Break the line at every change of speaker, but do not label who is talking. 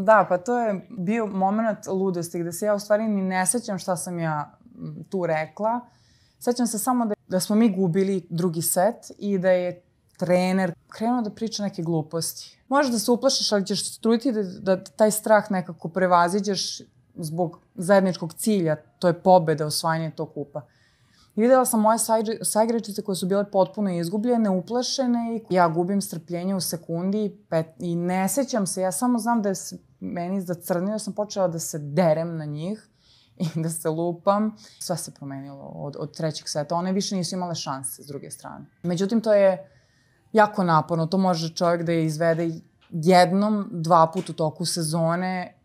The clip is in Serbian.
Da, pa to je bio moment ludosti gde se ja u stvari ni ne sećam šta sam ja tu rekla. Sećam se samo da, da smo mi gubili drugi set i da je trener krenuo da priča neke gluposti. Možeš da se uplašiš, ali ćeš struiti da, da taj strah nekako prevaziđeš zbog zajedničkog cilja, to je pobeda, osvajanje tog kupa. I videla sam moje saigračice koje su bile potpuno izgubljene, uplašene i ja gubim strpljenje u sekundi i, pet, i ne sećam se. Ja samo znam da je meni zacrnio, da sam počela da se derem na njih i da se lupam. Sve se promenilo od, od trećeg seta. One više nisu imale šanse s druge strane. Međutim, to je jako naporno. To može čovjek da je izvede jednom, dva puta u toku sezone